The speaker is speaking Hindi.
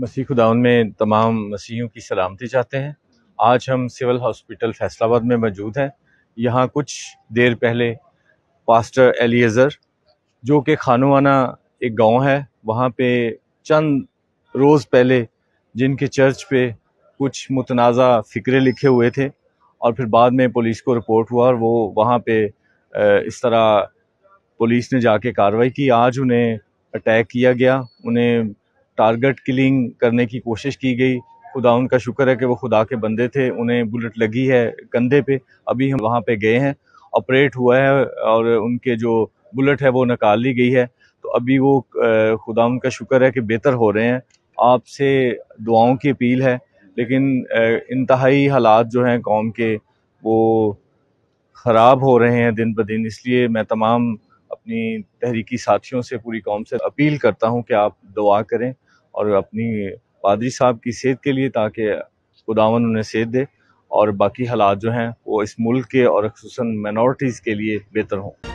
मसीह खुदाउन में तमाम मसीहों की सलामती चाहते हैं आज हम सिविल हॉस्पिटल फैसलाबाद में मौजूद हैं यहाँ कुछ देर पहले पास्टर एलियज़र जो कि खानवाना एक गांव है वहाँ पे चंद रोज़ पहले जिनके चर्च पे कुछ मुतनाज़ा फ़िक्रे लिखे हुए थे और फिर बाद में पुलिस को रिपोर्ट हुआ और वो वहाँ पे इस तरह पुलिस ने जाके कार्रवाई की आज उन्हें अटैक किया गया उन्हें टारगेट किलिंग करने की कोशिश की गई खुदा उनका शुक्र है कि वो खुदा के बंदे थे उन्हें बुलेट लगी है कंधे पे अभी हम वहाँ पे गए हैं ऑपरेट हुआ है और उनके जो बुलेट है वो निकाल ली गई है तो अभी वो खुदा उनका शुक्र है कि बेहतर हो रहे हैं आपसे दुआओं की अपील है लेकिन इंतहाई हालात जो हैं कौम के वो ख़राब हो रहे हैं दिन ब दिन इसलिए मैं तमाम अपनी तहरीकी साथियों से पूरी कौम से अपील करता हूं कि आप दुआ करें और अपनी पादरी साहब की सेहत के लिए ताकि खुदावन उन्हें सेहत दे और बाकी हालात जो हैं वो इस मुल्क के और खूस मिनोरिटीज़ के लिए बेहतर हों